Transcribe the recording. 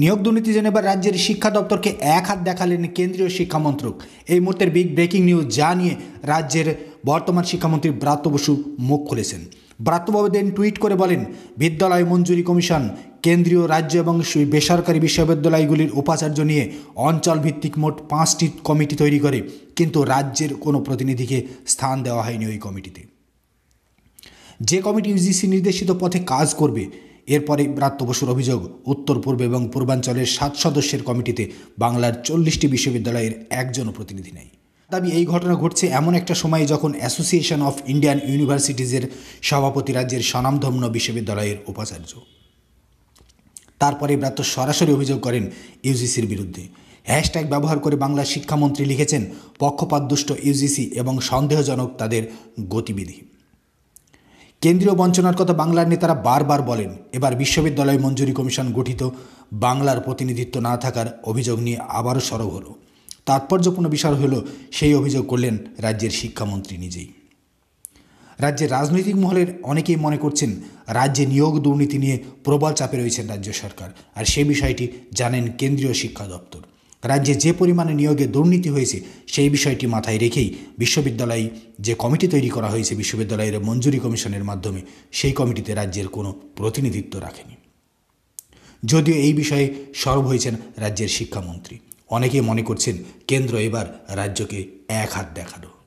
নিয়োগ দুর্নীতি জেনেবার রাজ্যের শিক্ষা দপ্তরকে এক হাত দেখালেন কেন্দ্রীয় শিক্ষামন্ত্রক এই মুহূর্তের বিগ ব্রেকিং নিউজ যা নিয়ে রাজ্যের বর্তমান শিক্ষামন্ত্রী ব্রাত্য বসু মুখ খুলেছেন ব্রাত্যবাবু দেন টুইট করে বলেন বিদ্যালয় মঞ্জুরি কমিশন কেন্দ্রীয় রাজ্য এবং বেসরকারি বিশ্ববিদ্যালয়গুলির উপাচার্য নিয়ে অঞ্চল ভিত্তিক মোট পাঁচটি কমিটি তৈরি করে কিন্তু রাজ্যের কোনো প্রতিনিধিকে স্থান দেওয়া হয়নি ওই কমিটিতে যে কমিটি ইউজিসি নির্দেশিত পথে কাজ করবে এরপরে ব্রাত্য বসুর অভিযোগ উত্তর পূর্ব এবং পূর্বাঞ্চলের সাত সদস্যের কমিটিতে বাংলার চল্লিশটি বিশ্ববিদ্যালয়ের একজন প্রতিনিধি নেই দাবি এই ঘটনা ঘটছে এমন একটা সময়ে যখন অ্যাসোসিয়েশন অফ ইন্ডিয়ান ইউনিভার্সিটিজের সভাপতি রাজ্যের স্বনামধন্য বিশ্ববিদ্যালয়ের উপাচার্য তারপরে ব্রাত্য সরাসরি অভিযোগ করেন ইউজিসির বিরুদ্ধে হ্যাশট্যাগ ব্যবহার করে বাংলার শিক্ষামন্ত্রী লিখেছেন পক্ষপাতদুষ্ট ইউজিসি এবং সন্দেহজনক তাদের গতিবিধি কেন্দ্রীয় বঞ্চনার কথা বাংলার নেতারা বারবার বলেন এবার বিশ্ববিদ্যালয় মঞ্জুরি কমিশন গঠিত বাংলার প্রতিনিধিত্ব না থাকার অভিযোগ নিয়ে আবারও সরব হলো তাৎপর্যপূর্ণ বিষয় হলো সেই অভিযোগ করলেন রাজ্যের শিক্ষামন্ত্রী নিজেই রাজ্যের রাজনৈতিক মহলের অনেকেই মনে করছেন রাজ্যে নিয়োগ দুর্নীতি নিয়ে প্রবল চাপে রয়েছেন রাজ্য সরকার আর সে বিষয়টি জানেন কেন্দ্রীয় শিক্ষা দপ্তর রাজ্যে যে পরিমাণে নিয়োগে দুর্নীতি হয়েছে সেই বিষয়টি মাথায় রেখেই বিশ্ববিদ্যালয় যে কমিটি তৈরি করা হয়েছে বিশ্ববিদ্যালয়ের মঞ্জুরি কমিশনের মাধ্যমে সেই কমিটিতে রাজ্যের কোনো প্রতিনিধিত্ব রাখেনি যদিও এই বিষয়ে সরব হয়েছেন রাজ্যের শিক্ষামন্ত্রী অনেকে মনে করছেন কেন্দ্র এবার রাজ্যকে এক হাত দেখালো